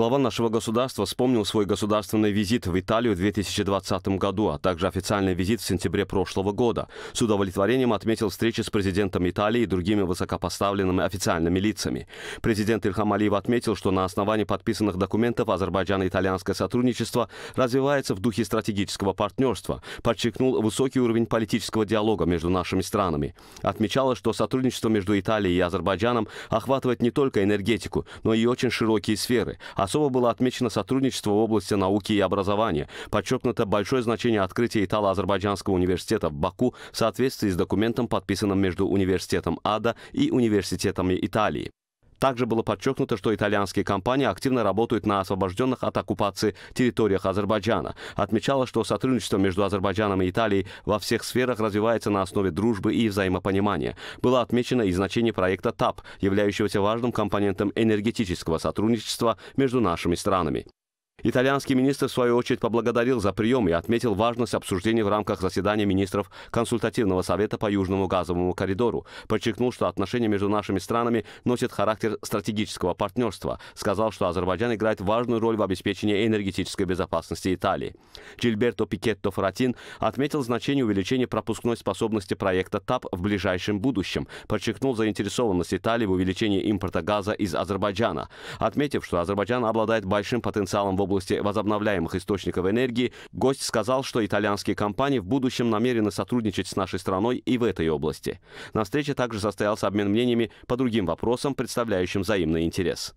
Глава нашего государства вспомнил свой государственный визит в Италию в 2020 году, а также официальный визит в сентябре прошлого года. С удовлетворением отметил встречи с президентом Италии и другими высокопоставленными официальными лицами. Президент Ильхам Алиев отметил, что на основании подписанных документов Азербайджан-итальянское сотрудничество развивается в духе стратегического партнерства, подчеркнул высокий уровень политического диалога между нашими странами. Отмечалось, что сотрудничество между Италией и Азербайджаном охватывает не только энергетику, но и очень широкие сферы а – Особо было отмечено сотрудничество в области науки и образования. Подчеркнуто большое значение открытия Итало-Азербайджанского университета в Баку в соответствии с документом, подписанным между Университетом Ада и университетами Италии. Также было подчеркнуто, что итальянские компании активно работают на освобожденных от оккупации территориях Азербайджана. Отмечалось, что сотрудничество между Азербайджаном и Италией во всех сферах развивается на основе дружбы и взаимопонимания. Было отмечено и значение проекта ТАП, являющегося важным компонентом энергетического сотрудничества между нашими странами. Итальянский министр, в свою очередь, поблагодарил за прием и отметил важность обсуждения в рамках заседания министров Консультативного совета по Южному газовому коридору. Подчеркнул, что отношения между нашими странами носят характер стратегического партнерства. Сказал, что Азербайджан играет важную роль в обеспечении энергетической безопасности Италии. Чильберто Пикетто Фратин отметил значение увеличения пропускной способности проекта ТАП в ближайшем будущем. Подчеркнул заинтересованность Италии в увеличении импорта газа из Азербайджана, отметив, что Азербайджан обладает большим потенциалом в области области возобновляемых источников энергии, гость сказал, что итальянские компании в будущем намерены сотрудничать с нашей страной и в этой области. На встрече также состоялся обмен мнениями по другим вопросам, представляющим взаимный интерес.